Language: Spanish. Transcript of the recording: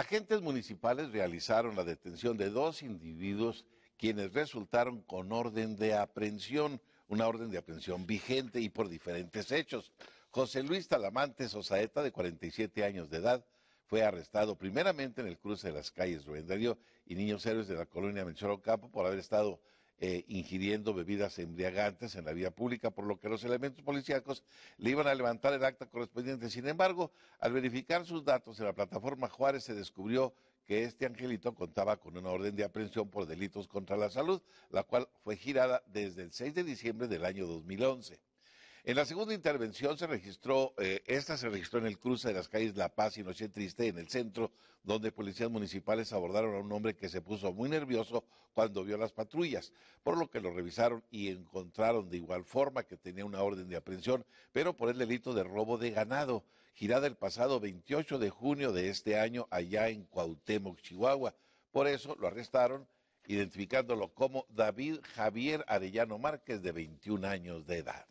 Agentes municipales realizaron la detención de dos individuos quienes resultaron con orden de aprehensión, una orden de aprehensión vigente y por diferentes hechos. José Luis Talamante Sosaeta, de 47 años de edad, fue arrestado primeramente en el cruce de las calles Rubén Darío y Niños Héroes de la colonia Menchoro Campo por haber estado eh, ingiriendo bebidas embriagantes en la vía pública, por lo que los elementos policíacos le iban a levantar el acta correspondiente. Sin embargo, al verificar sus datos en la plataforma Juárez se descubrió que este angelito contaba con una orden de aprehensión por delitos contra la salud, la cual fue girada desde el 6 de diciembre del año 2011. En la segunda intervención se registró, eh, esta se registró en el cruce de las calles La Paz y Noche Triste, en el centro, donde policías municipales abordaron a un hombre que se puso muy nervioso cuando vio las patrullas, por lo que lo revisaron y encontraron de igual forma que tenía una orden de aprehensión, pero por el delito de robo de ganado, girada el pasado 28 de junio de este año allá en Cuauhtémoc, Chihuahua. Por eso lo arrestaron identificándolo como David Javier Arellano Márquez, de 21 años de edad.